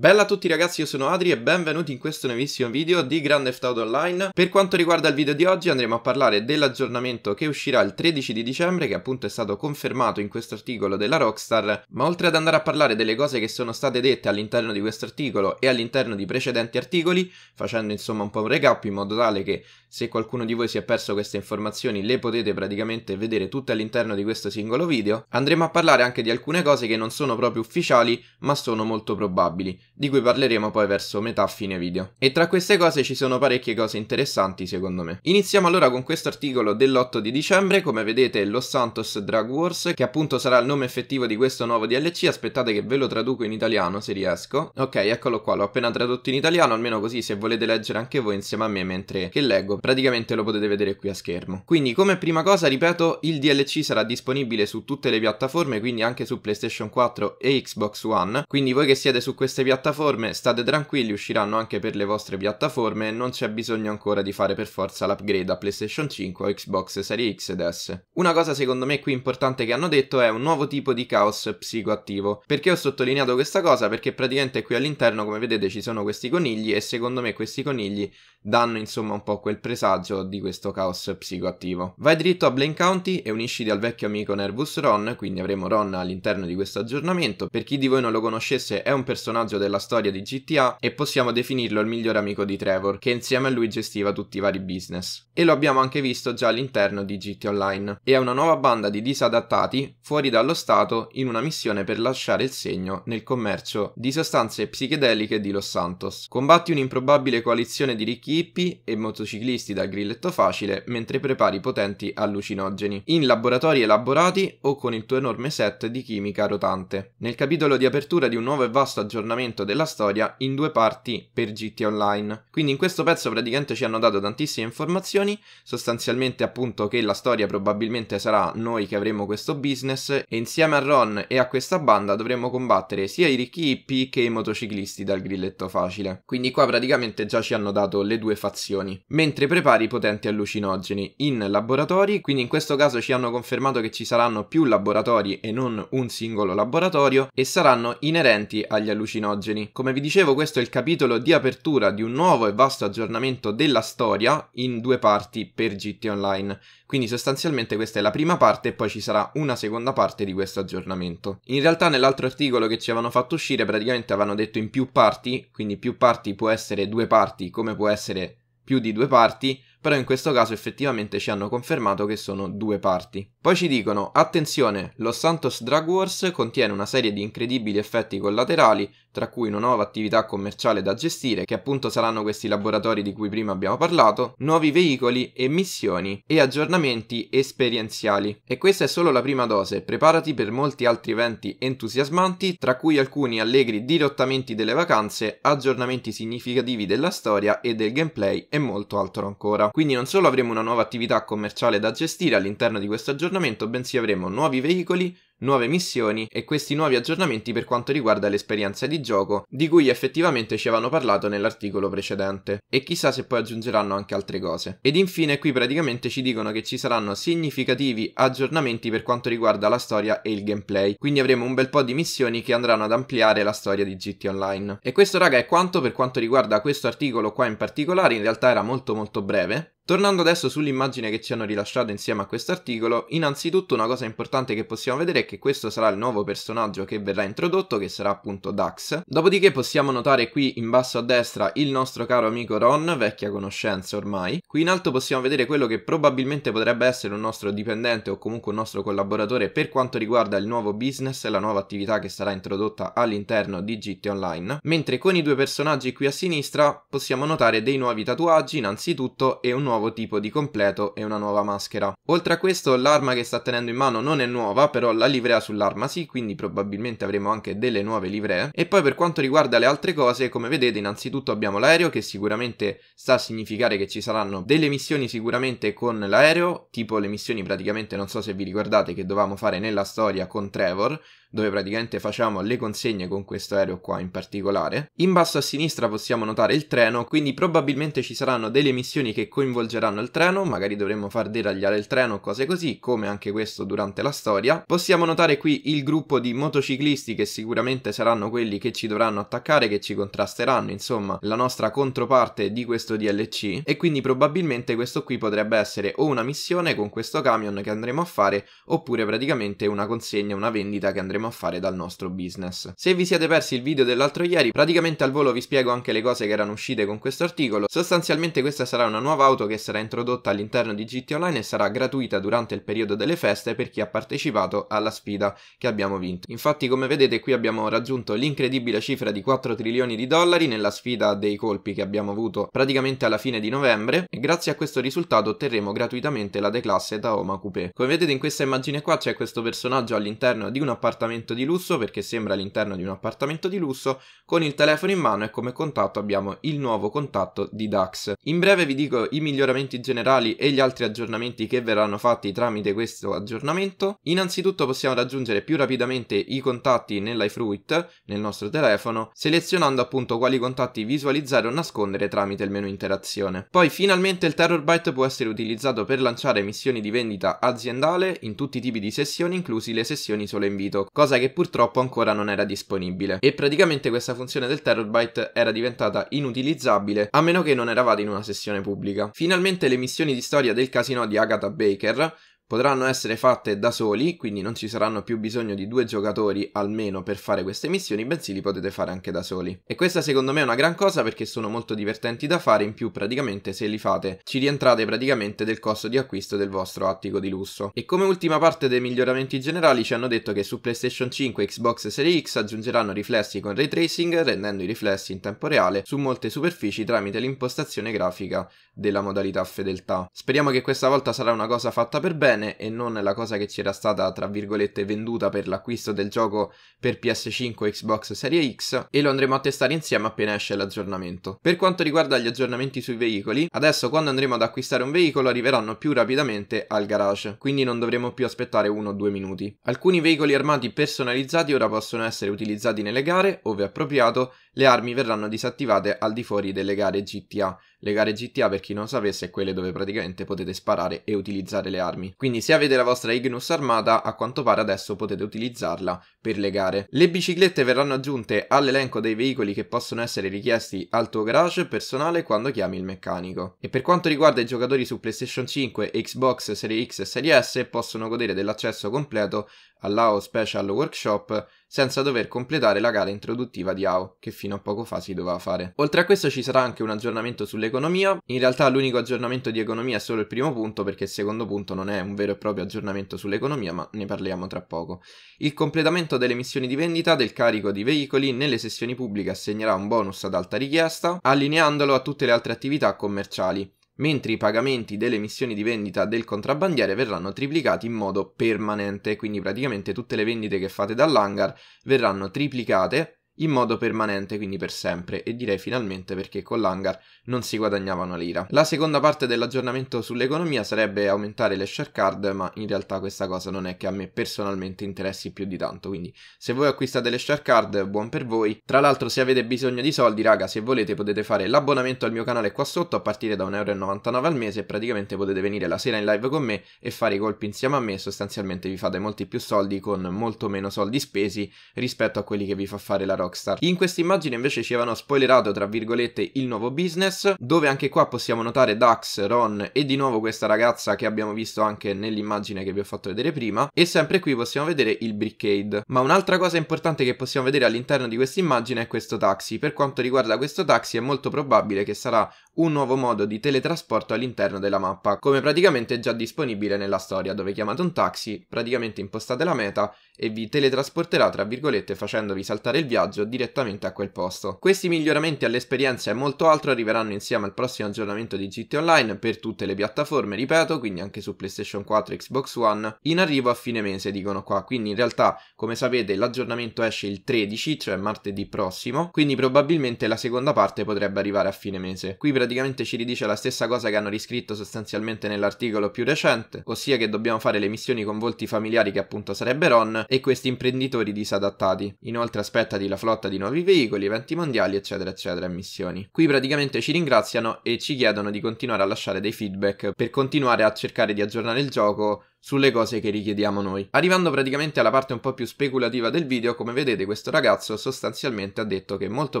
Bella a tutti ragazzi, io sono Adri e benvenuti in questo nuovissimo video di Grand Theft Auto Online. Per quanto riguarda il video di oggi andremo a parlare dell'aggiornamento che uscirà il 13 di dicembre, che appunto è stato confermato in questo articolo della Rockstar, ma oltre ad andare a parlare delle cose che sono state dette all'interno di questo articolo e all'interno di precedenti articoli, facendo insomma un po' un recap in modo tale che se qualcuno di voi si è perso queste informazioni le potete praticamente vedere tutte all'interno di questo singolo video, andremo a parlare anche di alcune cose che non sono proprio ufficiali ma sono molto probabili di cui parleremo poi verso metà fine video. E tra queste cose ci sono parecchie cose interessanti secondo me. Iniziamo allora con questo articolo dell'8 di dicembre, come vedete Los Santos Drug Wars, che appunto sarà il nome effettivo di questo nuovo DLC, aspettate che ve lo traduco in italiano se riesco. Ok, eccolo qua, l'ho appena tradotto in italiano, almeno così se volete leggere anche voi insieme a me mentre che leggo, praticamente lo potete vedere qui a schermo. Quindi come prima cosa, ripeto, il DLC sarà disponibile su tutte le piattaforme, quindi anche su PlayStation 4 e Xbox One, quindi voi che siete su queste piattaforme piattaforme, state tranquilli, usciranno anche per le vostre piattaforme e non c'è bisogno ancora di fare per forza l'upgrade a PlayStation 5 o Xbox Series X ed S. Una cosa secondo me qui importante che hanno detto è un nuovo tipo di caos psicoattivo. Perché ho sottolineato questa cosa? Perché praticamente qui all'interno, come vedete, ci sono questi conigli e secondo me questi conigli danno insomma un po' quel presagio di questo caos psicoattivo. Vai dritto a Blaine County e unisciti al vecchio amico Nervous Ron, quindi avremo Ron all'interno di questo aggiornamento. Per chi di voi non lo conoscesse è un personaggio della storia di GTA e possiamo definirlo il migliore amico di Trevor, che insieme a lui gestiva tutti i vari business. E lo abbiamo anche visto già all'interno di GTA Online. E è una nuova banda di disadattati fuori dallo Stato in una missione per lasciare il segno nel commercio di sostanze psichedeliche di Los Santos. Combatti un'improbabile coalizione di ricchi hippie e motociclisti dal grilletto facile mentre prepari potenti allucinogeni, in laboratori elaborati o con il tuo enorme set di chimica rotante. Nel capitolo di apertura di un nuovo e vasto aggiornamento della storia in due parti per GT Online. Quindi in questo pezzo praticamente ci hanno dato tantissime informazioni, sostanzialmente appunto che la storia probabilmente sarà noi che avremo questo business e insieme a Ron e a questa banda dovremo combattere sia i ricchi hippie che i motociclisti dal grilletto facile. Quindi qua praticamente già ci hanno dato le due fazioni, mentre prepari i potenti allucinogeni in laboratori, quindi in questo caso ci hanno confermato che ci saranno più laboratori e non un singolo laboratorio e saranno inerenti agli allucinogeni. Come vi dicevo questo è il capitolo di apertura di un nuovo e vasto aggiornamento della storia in due parti per GT Online, quindi sostanzialmente questa è la prima parte e poi ci sarà una seconda parte di questo aggiornamento. In realtà nell'altro articolo che ci avevano fatto uscire praticamente avevano detto in più parti, quindi più parti può essere due parti come può essere essere più di due parti, però in questo caso effettivamente ci hanno confermato che sono due parti. Poi ci dicono, attenzione, Los Santos Drug Wars contiene una serie di incredibili effetti collaterali, tra cui una nuova attività commerciale da gestire, che appunto saranno questi laboratori di cui prima abbiamo parlato, nuovi veicoli e missioni e aggiornamenti esperienziali. E questa è solo la prima dose, preparati per molti altri eventi entusiasmanti, tra cui alcuni allegri dirottamenti delle vacanze, aggiornamenti significativi della storia e del gameplay e molto altro ancora. Quindi non solo avremo una nuova attività commerciale da gestire all'interno di questo aggiornamento, bensì avremo nuovi veicoli, nuove missioni e questi nuovi aggiornamenti per quanto riguarda l'esperienza di gioco, di cui effettivamente ci avevano parlato nell'articolo precedente, e chissà se poi aggiungeranno anche altre cose. Ed infine qui praticamente ci dicono che ci saranno significativi aggiornamenti per quanto riguarda la storia e il gameplay, quindi avremo un bel po' di missioni che andranno ad ampliare la storia di GT Online. E questo raga è quanto per quanto riguarda questo articolo qua in particolare, in realtà era molto molto breve, Tornando adesso sull'immagine che ci hanno rilasciato insieme a questo articolo, innanzitutto una cosa importante che possiamo vedere è che questo sarà il nuovo personaggio che verrà introdotto, che sarà appunto Dax. Dopodiché possiamo notare qui in basso a destra il nostro caro amico Ron, vecchia conoscenza ormai. Qui in alto possiamo vedere quello che probabilmente potrebbe essere un nostro dipendente o comunque un nostro collaboratore per quanto riguarda il nuovo business e la nuova attività che sarà introdotta all'interno di GT Online. Mentre con i due personaggi qui a sinistra possiamo notare dei nuovi tatuaggi innanzitutto e un nuovo nuovo tipo di completo e una nuova maschera. Oltre a questo l'arma che sta tenendo in mano non è nuova, però la livrea sull'arma sì, quindi probabilmente avremo anche delle nuove livree. E poi per quanto riguarda le altre cose, come vedete innanzitutto abbiamo l'aereo che sicuramente sta a significare che ci saranno delle missioni sicuramente con l'aereo, tipo le missioni praticamente non so se vi ricordate che dovevamo fare nella storia con Trevor, dove praticamente facciamo le consegne con questo aereo qua in particolare. In basso a sinistra possiamo notare il treno, quindi probabilmente ci saranno delle missioni che coinvolgeranno il treno, magari dovremmo far deragliare il treno o cose così, come anche questo durante la storia. Possiamo notare qui il gruppo di motociclisti che sicuramente saranno quelli che ci dovranno attaccare, che ci contrasteranno, insomma, la nostra controparte di questo DLC e quindi probabilmente questo qui potrebbe essere o una missione con questo camion che andremo a fare oppure praticamente una consegna, una vendita che andremo a fare andremo a fare dal nostro business. Se vi siete persi il video dell'altro ieri, praticamente al volo vi spiego anche le cose che erano uscite con questo articolo. Sostanzialmente questa sarà una nuova auto che sarà introdotta all'interno di GT Online e sarà gratuita durante il periodo delle feste per chi ha partecipato alla sfida che abbiamo vinto. Infatti come vedete qui abbiamo raggiunto l'incredibile cifra di 4 trilioni di dollari nella sfida dei colpi che abbiamo avuto praticamente alla fine di novembre e grazie a questo risultato otterremo gratuitamente la declasse Taoma Coupé. Come vedete in questa immagine qua c'è questo personaggio all'interno di un appartamento appartamento di lusso perché sembra all'interno di un appartamento di lusso, con il telefono in mano e come contatto abbiamo il nuovo contatto di DAX. In breve vi dico i miglioramenti generali e gli altri aggiornamenti che verranno fatti tramite questo aggiornamento. Innanzitutto possiamo raggiungere più rapidamente i contatti nell'iFruit, nel nostro telefono, selezionando appunto quali contatti visualizzare o nascondere tramite il menu interazione. Poi finalmente il Terror Byte può essere utilizzato per lanciare missioni di vendita aziendale in tutti i tipi di sessioni, inclusi le sessioni solo invito, cosa che purtroppo ancora non era disponibile. E praticamente questa funzione del terabyte era diventata inutilizzabile a meno che non eravate in una sessione pubblica. Finalmente le missioni di storia del casino di Agatha Baker potranno essere fatte da soli, quindi non ci saranno più bisogno di due giocatori almeno per fare queste missioni, bensì li potete fare anche da soli. E questa secondo me è una gran cosa perché sono molto divertenti da fare, in più praticamente se li fate ci rientrate praticamente del costo di acquisto del vostro attico di lusso. E come ultima parte dei miglioramenti generali ci hanno detto che su PlayStation 5 e Xbox Series X aggiungeranno riflessi con ray tracing, rendendo i riflessi in tempo reale su molte superfici tramite l'impostazione grafica della modalità fedeltà. Speriamo che questa volta sarà una cosa fatta per bene bene e non la cosa che ci era stata tra virgolette venduta per l'acquisto del gioco per PS5 e Xbox Series X e lo andremo a testare insieme appena esce l'aggiornamento. Per quanto riguarda gli aggiornamenti sui veicoli, adesso quando andremo ad acquistare un veicolo arriveranno più rapidamente al garage, quindi non dovremo più aspettare uno o due minuti. Alcuni veicoli armati personalizzati ora possono essere utilizzati nelle gare, ove appropriato, le armi verranno disattivate al di fuori delle gare GTA. Le gare GTA, per chi non sapesse, è quelle dove praticamente potete sparare e utilizzare le armi. Quindi quindi se avete la vostra Ignus armata a quanto pare adesso potete utilizzarla per le gare. Le biciclette verranno aggiunte all'elenco dei veicoli che possono essere richiesti al tuo garage personale quando chiami il meccanico. E per quanto riguarda i giocatori su PlayStation 5, Xbox Series X e Series S possono godere dell'accesso completo all'AO Special Workshop senza dover completare la gara introduttiva di AO, che fino a poco fa si doveva fare. Oltre a questo ci sarà anche un aggiornamento sull'economia, in realtà l'unico aggiornamento di economia è solo il primo punto perché il secondo punto non è un vero e proprio aggiornamento sull'economia, ma ne parliamo tra poco. Il completamento delle missioni di vendita del carico di veicoli nelle sessioni pubbliche assegnerà un bonus ad alta richiesta, allineandolo a tutte le altre attività commerciali mentre i pagamenti delle missioni di vendita del contrabbandiere verranno triplicati in modo permanente, quindi praticamente tutte le vendite che fate dall'hangar verranno triplicate in modo permanente, quindi per sempre, e direi finalmente perché con l'hangar non si guadagnava una lira. La seconda parte dell'aggiornamento sull'economia sarebbe aumentare le share card, ma in realtà questa cosa non è che a me personalmente interessi più di tanto, quindi se voi acquistate le share card, buon per voi. Tra l'altro se avete bisogno di soldi, raga, se volete potete fare l'abbonamento al mio canale qua sotto a partire da 1,99€ al mese e praticamente potete venire la sera in live con me e fare i colpi insieme a me, sostanzialmente vi fate molti più soldi con molto meno soldi spesi rispetto a quelli che vi fa fare la rock Rockstar. In questa immagine invece ci avevano spoilerato tra virgolette il nuovo business, dove anche qua possiamo notare Dax, Ron e di nuovo questa ragazza che abbiamo visto anche nell'immagine che vi ho fatto vedere prima e sempre qui possiamo vedere il Brickade. Ma un'altra cosa importante che possiamo vedere all'interno di questa immagine è questo taxi. Per quanto riguarda questo taxi è molto probabile che sarà un nuovo modo di teletrasporto all'interno della mappa, come praticamente già disponibile nella storia, dove chiamate un taxi, praticamente impostate la meta e vi teletrasporterà tra virgolette facendovi saltare il viaggio direttamente a quel posto. Questi miglioramenti all'esperienza e molto altro arriveranno insieme al prossimo aggiornamento di GT Online per tutte le piattaforme, ripeto, quindi anche su PlayStation 4 e Xbox One, in arrivo a fine mese dicono qua, quindi in realtà come sapete l'aggiornamento esce il 13, cioè martedì prossimo, quindi probabilmente la seconda parte potrebbe arrivare a fine mese. Qui praticamente praticamente ci ridice la stessa cosa che hanno riscritto sostanzialmente nell'articolo più recente, ossia che dobbiamo fare le missioni con volti familiari che appunto sarebbe Ron e questi imprenditori disadattati. Inoltre aspettati la flotta di nuovi veicoli, eventi mondiali eccetera eccetera e missioni. Qui praticamente ci ringraziano e ci chiedono di continuare a lasciare dei feedback per continuare a cercare di aggiornare il gioco sulle cose che richiediamo noi. Arrivando praticamente alla parte un po' più speculativa del video, come vedete questo ragazzo sostanzialmente ha detto che molto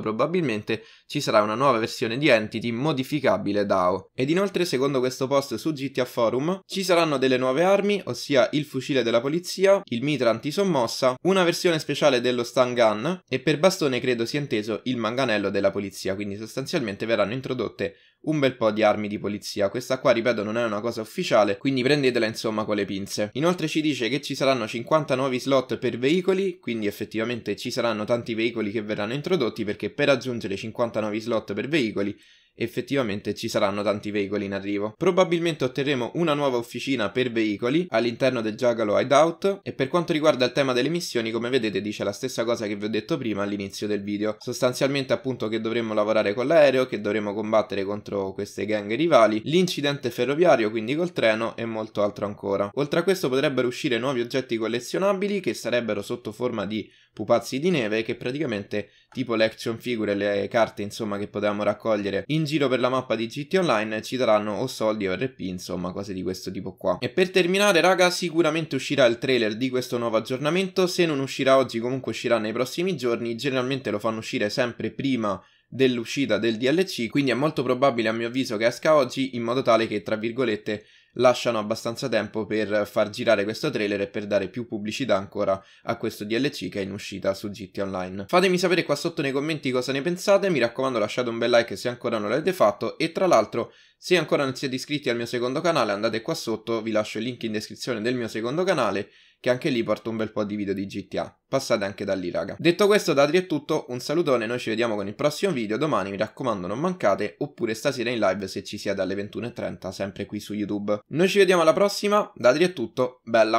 probabilmente ci sarà una nuova versione di Entity modificabile DAO. Ed inoltre, secondo questo post su GTA Forum, ci saranno delle nuove armi, ossia il fucile della polizia, il mitra antisommossa, una versione speciale dello stun gun e per bastone credo sia inteso il manganello della polizia, quindi sostanzialmente verranno introdotte un bel po' di armi di polizia. Questa qua, ripeto, non è una cosa ufficiale, quindi prendetela insomma con le pinze. Inoltre ci dice che ci saranno 50 nuovi slot per veicoli, quindi effettivamente ci saranno tanti veicoli che verranno introdotti perché per aggiungere 50 nuovi slot per veicoli effettivamente ci saranno tanti veicoli in arrivo. Probabilmente otterremo una nuova officina per veicoli all'interno del Juggalo Hideout e per quanto riguarda il tema delle missioni come vedete dice la stessa cosa che vi ho detto prima all'inizio del video. Sostanzialmente appunto che dovremmo lavorare con l'aereo, che dovremmo combattere contro queste gang rivali, l'incidente ferroviario quindi col treno e molto altro ancora. Oltre a questo potrebbero uscire nuovi oggetti collezionabili che sarebbero sotto forma di pupazzi di neve che praticamente tipo le action figure, le carte insomma che potevamo raccogliere in giro per la mappa di GT Online ci daranno o soldi o RP insomma cose di questo tipo qua. E per terminare raga sicuramente uscirà il trailer di questo nuovo aggiornamento, se non uscirà oggi comunque uscirà nei prossimi giorni, generalmente lo fanno uscire sempre prima dell'uscita del DLC, quindi è molto probabile a mio avviso che esca oggi in modo tale che tra virgolette lasciano abbastanza tempo per far girare questo trailer e per dare più pubblicità ancora a questo DLC che è in uscita su GT Online. Fatemi sapere qua sotto nei commenti cosa ne pensate, mi raccomando lasciate un bel like se ancora non l'avete fatto e tra l'altro se ancora non siete iscritti al mio secondo canale andate qua sotto, vi lascio il link in descrizione del mio secondo canale che anche lì porto un bel po' di video di GTA. Passate anche da lì, raga. Detto questo, da Adri è tutto, un salutone, noi ci vediamo con il prossimo video, domani mi raccomando non mancate, oppure stasera in live se ci sia dalle 21.30, sempre qui su YouTube. Noi ci vediamo alla prossima, da Adri è tutto, bella!